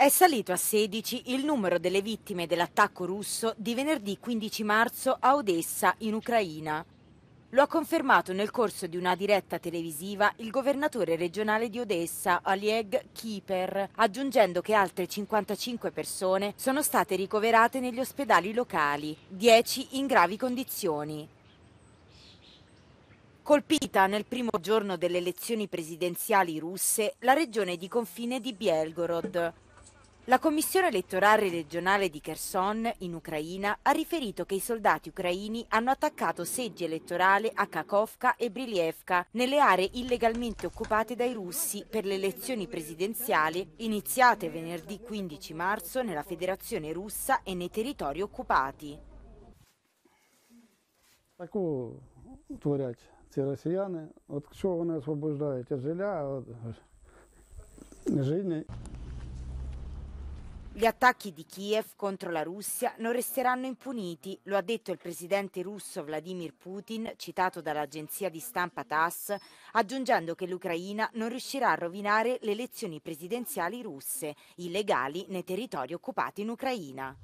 È salito a 16 il numero delle vittime dell'attacco russo di venerdì 15 marzo a Odessa, in Ucraina. Lo ha confermato nel corso di una diretta televisiva il governatore regionale di Odessa, Oleg Kiper, aggiungendo che altre 55 persone sono state ricoverate negli ospedali locali, 10 in gravi condizioni. Colpita nel primo giorno delle elezioni presidenziali russe la regione di confine di Belgorod, la Commissione elettorale regionale di Kherson, in Ucraina, ha riferito che i soldati ucraini hanno attaccato seggi elettorali a Kakovka e Brilievka, nelle aree illegalmente occupate dai russi per le elezioni presidenziali iniziate venerdì 15 marzo nella Federazione russa e nei territori occupati. Такого творять ці росіяни. От що вони освобождають? Жиля, от, жині. Gli attacchi di Kiev contro la Russia non resteranno impuniti, lo ha detto il presidente russo Vladimir Putin, citato dall'agenzia di stampa TASS, aggiungendo che l'Ucraina non riuscirà a rovinare le elezioni presidenziali russe, illegali nei territori occupati in Ucraina.